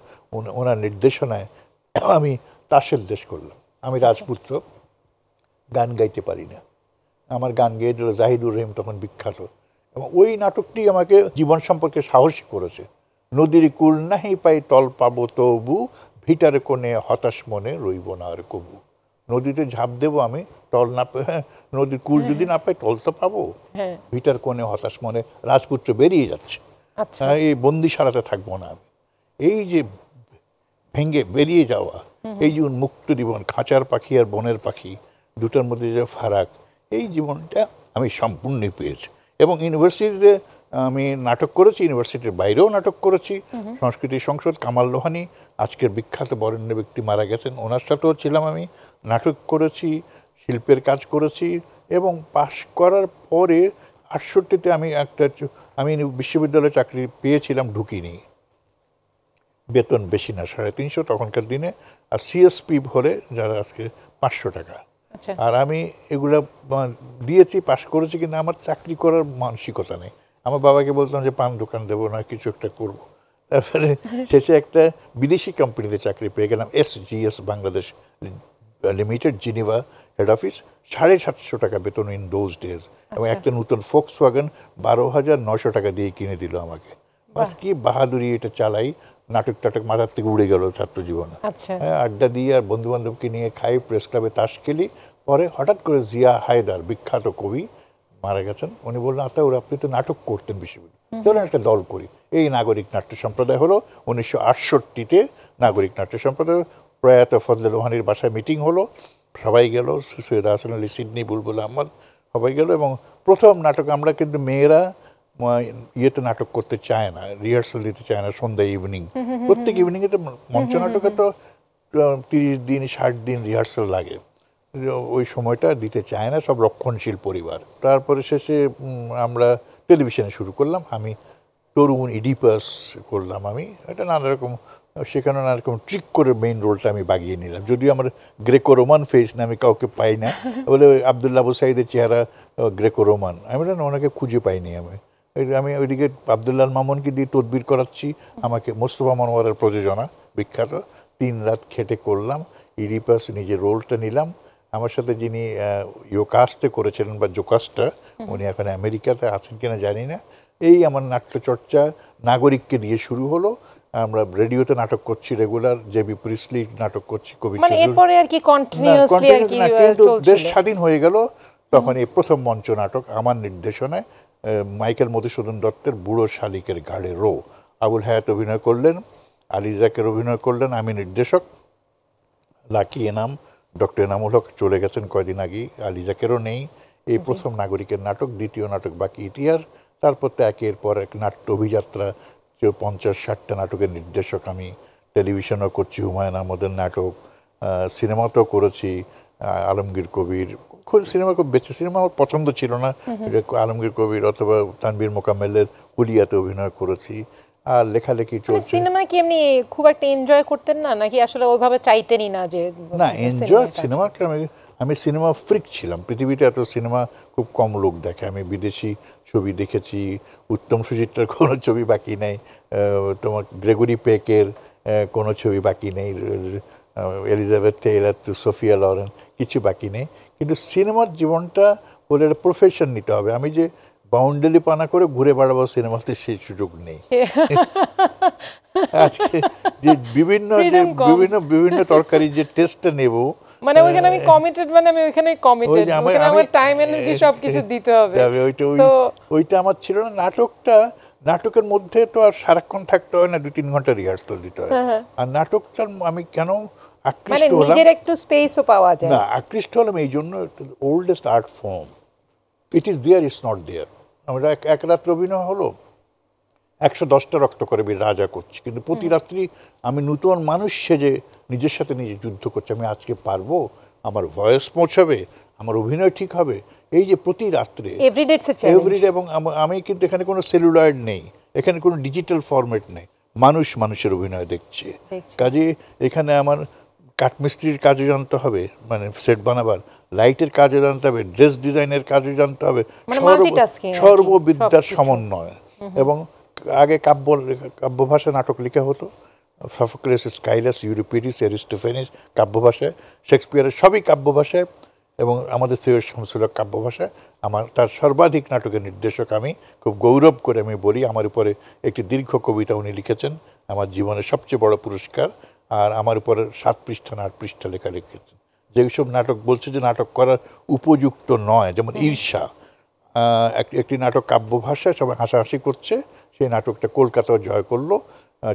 ওনার নির্দেশনায় আমি তাসের দেশ করলাম আমি রাজপুত্র গান গাইতে পারি না আমার গান গেয়ে দিল জাহিদুর রহিম তখন বিখ্যাত এবং ওই নাটকটি আমাকে জীবন সম্পর্কে সাহসী করেছে নদীর কুল নাহি পাই তল পাব তবু ভিটার কোণে হতাশ মনে রইব না আর কবু নদীতে ঝাঁপ দেবো আমি তল না হ্যাঁ, নদীর কুল হ্যাঁ। যদি না পাই তল তো পাবো হ্যাঁ। ভিটার কোণে হতাশ মনে রাজপুত্র বেরিয়ে যাচ্ছে আচ্ছা। এই বন্দি সারাতে থাকবো না আমি এই যে ভেঙে বেরিয়ে যাওয়া এই যে উন্মুক্ত জীবন খাঁচার পাখি আর বনের পাখি দুটার মধ্যে যে ফারাক এই জীবনটা আমি সম্পূর্ণই পেয়েছি এবং ইউনিভার্সিটিতে আমি নাটক করেছি ইউনিভার্সিটির বাইরেও নাটক করেছি সংস্কৃতি সংসদ কামাল লোহানি আজকের বিখ্যাত বরেণ্য ব্যক্তি মারা গেছেন ওনার সাথেও ছিলাম আমি নাটক করেছি শিল্পের কাজ করেছি এবং পাশ করার পরে আটষট্টিতে আমি একটা আমি বিশ্ববিদ্যালয়ে চাকরি পেয়েছিলাম ঢুকিনি বেতন বেশি না সাড়ে তিনশো তখনকার দিনে আর সিএসপি হলে যারা আজকে পাঁচশো টাকা আচ্ছা। আর আমি এগুলো মানে, দিয়েছি পাশ করেছি কিন্তু আমার চাকরি করার মানসিকতা নেই আমার বাবাকে বলতাম যে পান দোকান দেবো না কিছু একটা করব তারপরে <laughs> শেষে একটা বিদেশি কোম্পানিতে চাকরি পেয়ে গেলাম S G S Bangladesh limited Geneva head office সাড়ে সাতশো টাকা বেতন ইন দোজ ডেজ এবং আচ্ছা। একটা নতুন ফোক্স ওয়াগন বারো হাজার নশো টাকা দিয়ে কিনে দিল আমাকে বাস কি বাহাদুরি এটা চালাই নাটক টাটক মাথার থেকে উড়ে গেল ছাত্র জীবনে আচ্ছা। হ্যাঁ আড্ডা দিয়ে আর বন্ধু বান্ধবকে নিয়ে খাই প্রেস ক্লাবে তাস খেলি পরে হঠাৎ করে জিয়া হায়দার বিখ্যাত কবি মারা গেছেন উনি বললেন আতাউর আপনি তো নাটক করতেন বিশ্ববিদ্যালয় চলুন একটা দল করি এই নাগরিক নাট্য সম্প্রদায় হলো উনিশশো আটষট্টিতে নাগরিক নাট্য সম্প্রদায় প্রয়াত ফজলে রোহানির বাসায় মিটিং হলো সবাই গেল সৈয়দ হাসান আলী সিডনি বুলবুল আহমদ সবাই গেল এবং প্রথম নাটক আমরা কিন্তু মেয়েরা ইয়েতে নাটক করতে চায় না রিহার্সাল দিতে চায় না সন্ধ্যা ইভিনিং প্রত্যেক ইভিনিংয়ে তো মঞ্চ নাটকে তো তিরিশ দিন ষাট দিন রিহার্সাল লাগে ওই সময়টা দিতে চায় না সব রক্ষণশীল পরিবার তারপরে শেষে আমরা টেলিভিশনে শুরু করলাম আমি তরুণ ইডিপাস করলাম আমি এটা নানা রকম সেখানে নানা রকম ট্রিক করে মেইন রোলটা আমি বাগিয়ে নিলাম যদিও আমার গ্রেকো রোমান ফেস না আমি কাউকে পাই না বলে আবদুল্লাহ আবু সাইদের চেহারা গ্রেকো রোমান আমি অনেকে খুঁজে পাইনি আমি আমি ওইদিকে আবদুল্লাহ মামুনকে দিয়ে তদবির করাচ্ছি আমাকে মোস্তফা মনোয়ারের প্রযোজনা বিখ্যাত তিন রাত খেটে করলাম ইডিপাস নিজের রোলটা নিলাম আমার সাথে যিনি ইয়োকাস্তে করেছিলেন বা জোকাস্টা উনি এখন আমেরিকাতে আছেন কিনা জানি না এই আমার নাট্যচর্চা নাগরিককে দিয়ে শুরু হলো আমরা রেডিওতে নাটক করছি রেগুলার জেবি প্রিসলি নাটক করছি কবি মানে এরপরে আর কি কন্টিনিউয়াসলি আর কি স্বাধীন হয়ে গেল তখন এই প্রথম মঞ্চ নাটক আমার নির্দেশনায় মাইকেল মধুসূদন দত্তের বুড়ো শালিকের গাড়ে রো আবুল হায়াত অভিনয় করলেন আলী জাকের অভিনয় করলেন আমি নির্দেশক লাকি এনাম ডক্টর এনামুল হক চলে গেছেন কয়দিন আগেই আলী জাকেরও নেই এই প্রথম নাগরিকের নাটক দ্বিতীয় নাটক বাকি ইতিহাস তারপর তো একের পর এক নাট্য অভিযাত্রা পঞ্চাশ ষাটটা নাটকের নির্দেশক আমি টেলিভিশনও করছি হুমায়ুন আহমদের নাটক সিনেমাতেও করেছি আলমগীর কবির খুব সিনেমা খুব বেছে সিনেমা আমার পছন্দ ছিল না আলমগীর কবির অথবা তানবীর মোকামেলের হুলিয়াতে অভিনয় করেছি আর লেখালেখি মানে চলছে সিনেমা কি এমনি খুব একটা এনজয় করতেন না নাকি আসলে ওইভাবে চাইতেনই না যে না এনজয় সিনেমা আমি সিনেমা ফ্রিক ছিলাম পৃথিবীতে এত সিনেমা খুব কম লোক দেখে আমি বিদেশি ছবি দেখেছি উত্তম সুচিত্রার কোনো ছবি বাকি নেই তোমার গ্রেগরি পেকের কোনো ছবি বাকি নেই এলিজাবেথ টেইলার সোফিয়া লরেন কিছু বাকি নেই কিন্তু সিনেমার জীবনটা বলে একটা প্রফেশন নিতে হবে আমি যে বাউন্ডারি পানা করে ঘুরে বেড়াবো সিনেমাতে সেই সুযোগ নেই <laughs> আজকে যে বিভিন্ন যে বিভিন্ন বিভিন্ন তরকারি যে টেস্টটা নেব মানে ওইখানে আমি কমিটেড মানে আমি ওইখানে কমিটেড ওইখানে আমার টাইম এনার্জি সব কিছু দিতে হবে ওইটা ওইটা আমার ছিল না নাটকটা নাটকের মধ্যে তো আর সারাক্ষণ থাকতে হয় না দু তিন ঘন্টা রিহার্সাল দিতে হয় হ্যাঁ, হ্যাঁ। আর নাটকটার আমি কেন আকৃষ্ট মানে হলাম নিজের একটু স্পেসও পাওয়া যায় না আকৃষ্ট হলাম এই জন্য oldest art form it is there is not there আমরা এক রাত অভিনয় হলো একশো দশটা রক্তকরবীর রাজা করছি কিন্তু প্রতি রাত্রি আমি নূতন মানুষ সেজে নিজের সাথে নিজে যুদ্ধ করছি আমি আজকে পারবো আমার ভয়েস পৌঁছাবে আমার অভিনয় ঠিক হবে এই যে প্রতি রাত্রে এভরিডে এবং আমি কিন্তু এখানে কোনো সেলুলয়েড নেই এখানে কোনো ডিজিটাল ফরম্যাট নেই মানুষ মানুষের অভিনয় দেখছে কাজে এখানে আমার কাঠমিস্ত্রির কাজও জানতে হবে মানে সেট বানাবার লাইটের কাজও জানতে হবে ড্রেস ডিজাইনের কাজও জানতে হবে মানে সর্ববিদ্যার সমন্বয় এবং আগে কাব্য কাব্য ভাষায় নাটক লেখা হতো সফোক্লেস স্কাইলাস ইউরোপিডিস এরিস্টোফেনিস কাব্য ভাষায় শেক্সপিয়ারের সবই কাব্য ভাষায় এবং আমাদের সৈয়দ শামসুল কাব্য ভাষায় আমার তার সর্বাধিক নাটকের নির্দেশক আমি খুব গৌরব করে আমি বলি আমার উপরে একটি দীর্ঘ কবিতা উনি লিখেছেন আমার জীবনের সবচেয়ে বড় পুরস্কার আর আমার উপরে সাত পৃষ্ঠা না আট পৃষ্ঠা লেখা লিখেছেন সব নাটক বলছে যে নাটক করার উপযুক্ত নয় যেমন ঈর্ষা একটি নাটক কাব্য ভাষায় সবাই হাসাহাসি করছে সেই নাটকটা কলকাতাও জয় করলো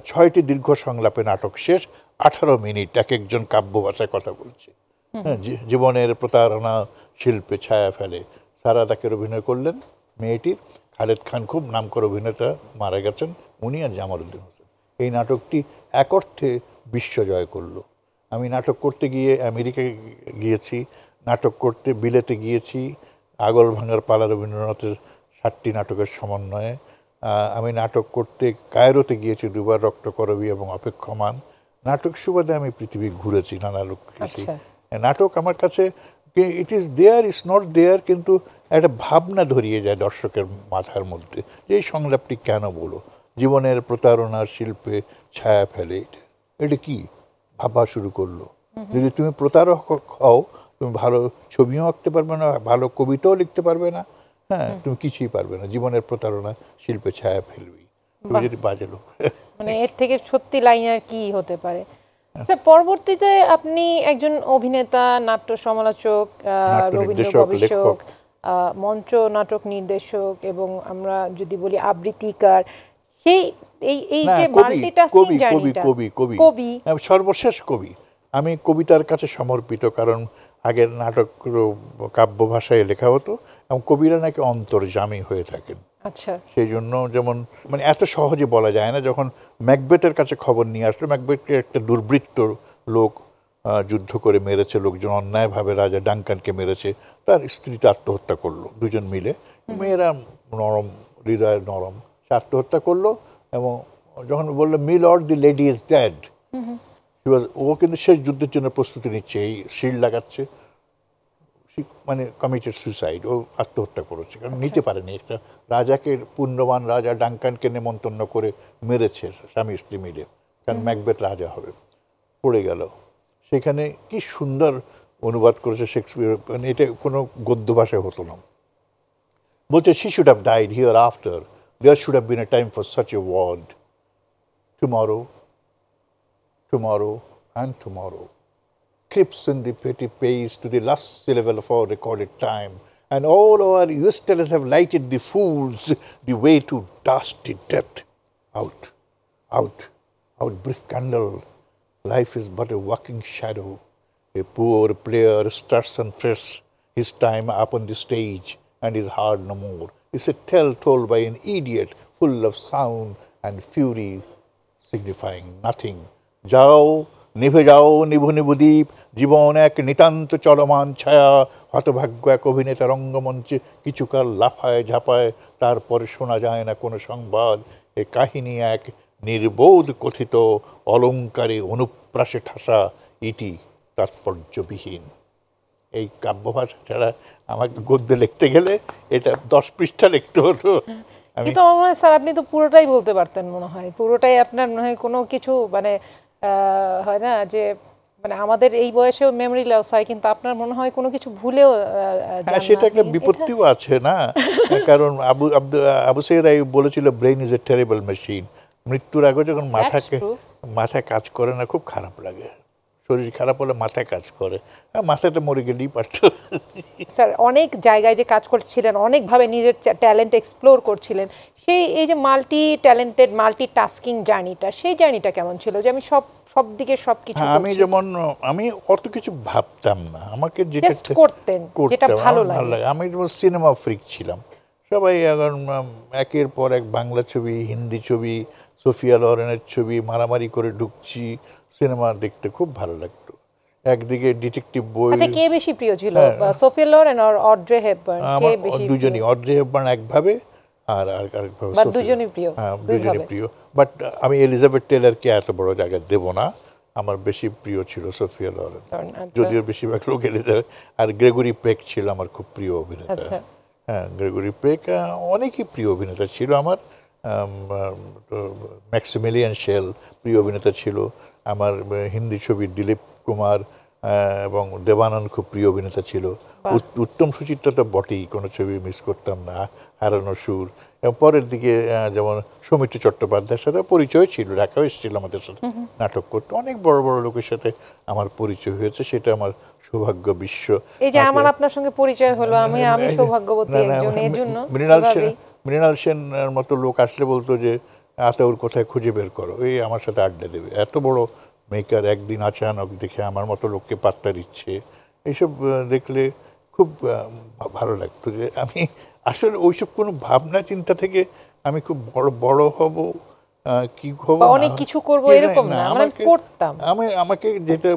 ছয়টি দীর্ঘ সংলাপে নাটক শেষ আঠারো মিনিট এক একজন কাব্য ভাষায় কথা বলছে হ্যাঁ, জীবনের প্রতারণা শিল্পে ছায়া ফেলে সারা তাকে অভিনয় করলেন মেয়েটির খালেদ খান খুব নামকর অভিনেতা মারা গেছেন উনি আর জামালউদ্দিন হোসেন এই নাটকটি এক অর্থে বিশ্ব জয় করলো আমি নাটক করতে গিয়ে আমেরিকায় গিয়েছি নাটক করতে বিলেতে গিয়েছি আগল ভাঙার পালা রবীন্দ্রনাথের সাতটি নাটকের সমন্বয়ে আমি নাটক করতে কায়রোতে গিয়েছি দুবার রক্তকরবী এবং অপেক্ষমান নাটক সুবাদে আমি পৃথিবী ঘুরেছি নানা লোক আচ্ছা। নাটক আমার কাছে ইট is there is not there কিন্তু একটা ভাবনা ধরিয়ে যায় দর্শকের মাথার মধ্যে যে এই সংলাপটি কেন বলো জীবনের প্রতারণার শিল্পে ছায়া ফেলে এটা এটা কি ভাবা শুরু করলো যদি তুমি প্রতারক হও তুমি ভালো ছবিও আঁকতে পারবে না ভালো কবিতাও লিখতে পারবে না হ্যাঁ তুমি কিছুই পারবে না জীবনের প্রতারণা শিল্পে ছায়া ফেলবি তুমি যদি বাজে লোক মানে এর থেকে সত্যি লাইন আর কি হতে পারে স্যার আচ্ছা, পরবর্তীতে আপনি একজন অভিনেতা নাট্য সমালোচক রবীন্দ্র গবেষক মঞ্চ নাটক নির্দেশক এবং আমরা যদি বলি আবৃত্তিকার সেই এই এই যে মাল্টিটাস্কিং জার্নিটা কবি কবি কবি হ্যাঁ, সর্বশেষ কবি আমি কবিতার কাছে সমর্পিত কারণ আগের নাটকগুলো কাব্য ভাষায় লেখা হতো এবং কবিরা নাকি অন্তর্জামী হয়ে থাকেন আচ্ছা সেই জন্য যেমন মানে এত সহজে বলা যায় না যখন ম্যাকবেথের কাছে খবর নিয়ে আসলো ম্যাকবেথকে একটা দুর্বৃত্ত লোক যুদ্ধ করে মেরেছে লোকজন অন্যায়ভাবে রাজা ডাঙ্কানকে মেরেছে তার স্ত্রীতে আত্মহত্যা করলো দুজন মিলে মেয়েরা নরম হৃদয়ের নরম সে আত্মহত্যা করলো এবং যখন বললো mill or the lady is dead এবার ও কিন্তু শেষ যুদ্ধের জন্য প্রস্তুতি নিচ্ছে এই শিল্ড লাগাচ্ছে মানে কমিটেড সুইসাইড ও আত্মহত্যা করেছে কারণ আচ্ছা। নিতে পারেনি একটা রাজাকে পুণ্যবান রাজা ডাঙ্কানকে নেমন্তন্ন করে মেরেছে স্বামী স্ত্রী মিলে কারণ ম্যাকবেথ রাজা হবে পড়ে গেল সেখানে কি সুন্দর অনুবাদ করেছে শেক্সপিয়ার মানে এটা কোনো গদ্য ভাষায় হতো না বলছে she should have died hereafter there should have been a time for such a world tomorrow tomorrow and tomorrow. Clips in the petty pays to the last syllable of our recorded time, and all our useless have lighted the fools the way to dusty death. Out, out, out, brief candle. Life is but a walking shadow. A poor player starts and frets his time upon the stage and is hard no more. It's a tale told by an idiot full of sound and fury, signifying nothing যাও নিভে যাও নিভু নিভু দ্বীপ জীবন এক নিতান্ত চলমান ছায়া হতভাগ্য এক অভিনেতা রঙ্গমঞ্চে কিছুকাল লাফায় ঝাঁপায় তারপরে শোনা যায় না কোনো সংবাদ এ কাহিনী এক নির্বোধ কথিত অলঙ্কারে অনুপ্রাসে ঠাসা ইটি তাৎপর্যবিহীন এই কাব্যভাষা ছাড়া আমাকে গদ্যে লিখতে গেলে এটা দশ পৃষ্ঠা লিখতে হতো হ্যাঁ, কিন্তু আমার মনে হয় স্যার আপনি তো পুরোটাই বলতে পারতেন মনে হয় পুরোটাই আপনার মনে হয় কোনো কিছু মানে হয় না যে মানে আমাদের এই বয়সেও মেমরি লস হয় কিন্তু আপনার মনে হয় কোনো কিছু ভুলেও হ্যাঁ সেটা একটা বিপত্তিও আছে না <laughs> কারণ আবু আবু সৈয়দ বলেছিল brain is a terrible machine মৃত্যুর আগে যখন মাথাকে মাথা কাজ করে না খুব খারাপ লাগে শরীর খারাপ হলে মাথায় কাজ করে হ্যাঁ, মাথাটা মরে গেলেই পারত স্যার অনেক জায়গায় যে কাজ করছিলেন অনেকভাবে নিজের ট্যালেন্ট এক্সপ্লোর করছিলেন সেই এই যে মাল্টি ট্যালেন্টেড মাল্টি টাস্কিং জার্নিটা সেই জার্নিটা কেমন ছিল যে আমি সব সব দিকে সব কিছু হ্যাঁ, আমি যেমন আমি অত কিছু ভাবতাম না আমাকে যেটা করতেন যেটা ভালো লাগে আমি যেমন সিনেমা ফ্রিক ছিলাম সবাই এখন একের পর এক বাংলা ছবি হিন্দি ছবি সোফিয়া লরেনের ছবি মারামারি করে ঢুকছি সিনেমা দেখতে খুব ভালো লাগতো একদিকে ডিটেকটিভ বই আচ্ছা কে বেশি প্রিয় ছিল হ্যাঁ। Sophia Loren or Audrey Hepburn কে বেশি দুজনই অড্রে হেপবার্ন একভাবে আর আর আরেকভাবে বাট দুজনই প্রিয় হ্যাঁ দুজনই প্রিয় বাট আমি এলিজাবেথ টেলারকে এত বড় জায়গা দেব না আমার বেশি প্রিয় ছিল সোফিয়া লরেন আচ্ছা। যদিও বেশিরভাগ লোক এলিজাবেথ আর গ্রেগরি পেক ছিল আমার খুব প্রিয় অভিনেতা আচ্ছা। হ্যাঁ গ্রেগরি পেক অনেকই প্রিয় অভিনেতা ছিল আমার ম্যাক্সিমিলিয়ান শেল প্রিয় অভিনেতা ছিল আমার হিন্দি ছবির দিলীপ কুমার এবং দেবানন্দ খুব প্রিয় অভিনেতা ছিল উত্তম সুচিত্রা তো বটেই কোনো ছবি মিস করতাম না হারানো সুর এবং পরের দিকে যেমন সৌমিত্র চট্টোপাধ্যায়ের সাথে পরিচয় ছিল ঢাকাও এসেছিল আমাদের সাথে নাটক করতে অনেক বড় বড় লোকের সাথে আমার পরিচয় হয়েছে সেটা আমার সৌভাগ্য বিশ্ব এই যে আমার আপনার সঙ্গে পরিচয় হলো আমি আমি সৌভাগ্যবতী একজন এর জন্য মৃণাল সেন মৃণাল সেনের মতো লোক আসলে বলতো যে আতে ওর কোথায় খুঁজে বের করো এই আমার সাথে আড্ডা দেবে এত বড় মেকার একদিন আচানক দেখে আমার মতো লোককে পাত্তা দিচ্ছে এইসব দেখলে খুব ভালো লাগতো যে আমি আসলে ওইসব কোনো ভাবনা চিন্তা থেকে আমি খুব বড় বড় হব কি হব অনেক কিছু করব এরকম না মানে আমি করতাম আমি আমাকে যেটা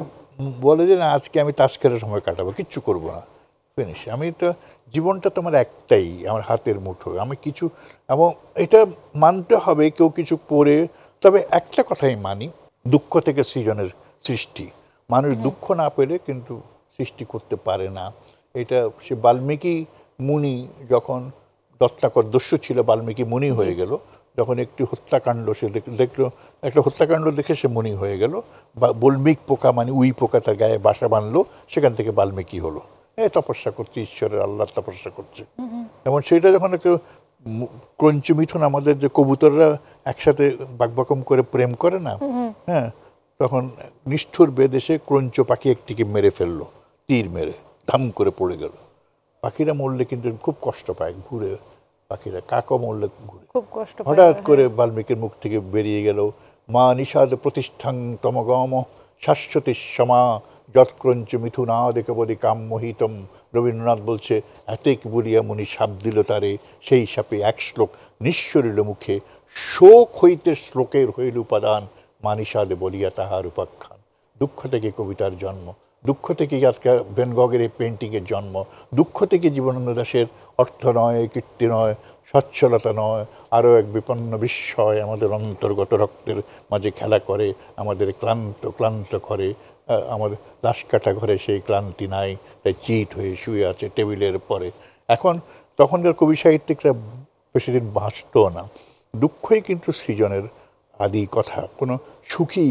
বলে যে না আজকে আমি তাস খেলার সময় কাটাবো কিচ্ছু করব না ফিনিশ আমি তো জীবনটা তোমার একটাই আমার হাতের মুঠো আমি কিছু এবং এটা মানতে হবে কেউ কিছু পড়ে তবে একটা কথাই মানি দুঃখ থেকে সৃজনের সৃষ্টি মানুষ দুঃখ না পেলে কিন্তু সৃষ্টি করতে পারে না এটা সে বাল্মীকি মুনি যখন দত্তাকর দস্যু ছিল বাল্মীকি মুনি হয়ে গেল যখন একটি হত্যাকাণ্ড সে দেখলো একটা হত্যাকাণ্ড দেখে সে মুনি হয়ে গেল বা বল্মিক পোকা মানে উই পোকা তার গায়ে বাসা বাঁধলো সেখান থেকে বাল্মীকি হলো এই তপস্যা করছে ঈশ্বরের আল্লাহর তপস্যা করছে এবং সেটা যখন কেউ ক্রঞ্চ মিথুন আমাদের যে কবুতররা একসাথে বাকবাকম করে প্রেম করে না হ্যাঁ তখন নিষ্ঠুর বেদেশে ক্রঞ্চ পাখি একটিকে মেরে ফেললো তীর মেরে ধাম করে পড়ে গেল পাখিরা মরলে কিন্তু খুব কষ্ট পায় ঘুরে পাখিরা কাকা মরলে ঘুরে খুব কষ্ট হঠাৎ করে হ্যাঁ। বাল্মীকির মুখ থেকে বেরিয়ে গেল মা নিষাদ প্রতিষ্ঠান তমগম শাশ্বতী সমা যৎক্রঞ্চ মিথুনাদেকবদে কাম্যহিতম রবীন্দ্রনাথ বলছে এতেক বলিয়া মুনি সাপ দিল তারে সেই সাপে এক শ্লোক নিঃশরিল মুখে শোক হইতে শ্লোকের হইল উপাদান মানিসাদে বলিয়া তাহার উপাখ্যান দুঃখ থেকে কবিতার জন্ম দুঃখ থেকে আজকাল বেনগগের এই পেন্টিংয়ের জন্ম দুঃখ থেকে জীবনানন্দ দাসের অর্থ নয় কীর্তি নয় সচ্ছলতা নয় আরও এক বিপন্ন বিস্ময় আমাদের অন্তর্গত রক্তের মাঝে খেলা করে আমাদের ক্লান্ত ক্লান্ত করে আমার লাশ কাটা ঘরে সেই ক্লান্তি নাই তাই চিট হয়ে শুয়ে আছে টেবিলের পরে এখন তখনকার কবি সাহিত্যিকরা বেশি দিন বাঁচত না দুঃখই কিন্তু সৃজনের আদি কথা কোনো সুখী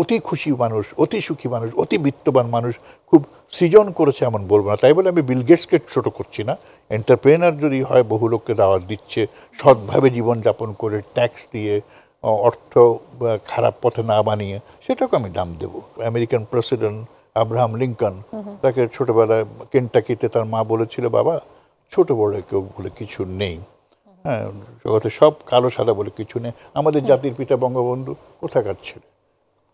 অতি খুশি মানুষ অতি সুখী মানুষ অতি বিত্তবান মানুষ খুব সৃজন করেছে এমন বলবো না তাই বলে আমি বিল ছোট করছি না এন্টারপ্রেনার যদি হয় বহু লোককে দাওয়াত দিচ্ছে সৎভাবে জীবনযাপন করে ট্যাক্স দিয়ে অর্থ খারাপ পথে না বানিয়ে সেটাকে আমি দাম দেব আমেরিকান প্রেসিডেন্ট আব্রাহাম লিঙ্কন তাকে ছোটবেলায় কেন্টাকিতে তার মা বলেছিল বাবা ছোট বড় কেউ বলে কিছু নেই হ্যাঁ জগতে সব কালো সাদা বলে কিছু নেই আমাদের জাতির পিতা বঙ্গবন্ধু কোথাকার ছেলে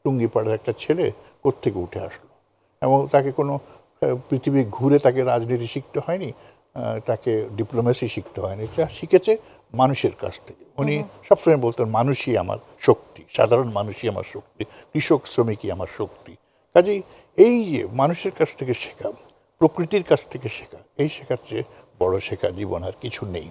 টুঙ্গিপাড়ার একটা ছেলে কোথেকে উঠে আসলো এবং তাকে কোনো পৃথিবী ঘুরে তাকে রাজনীতি শিখতে হয়নি তাকে ডিপ্লোমেসি শিখতে হয়নি যা শিখেছে মানুষের কাছ থেকে উনি সবসময় বলতেন মানুষই আমার শক্তি সাধারণ মানুষই আমার শক্তি কৃষক শ্রমিকই আমার শক্তি কাজেই এই যে মানুষের কাছ থেকে শেখা প্রকৃতির কাছ থেকে শেখা এই শেখার চেয়ে বড় শেখা জীবন আর কিছু নেই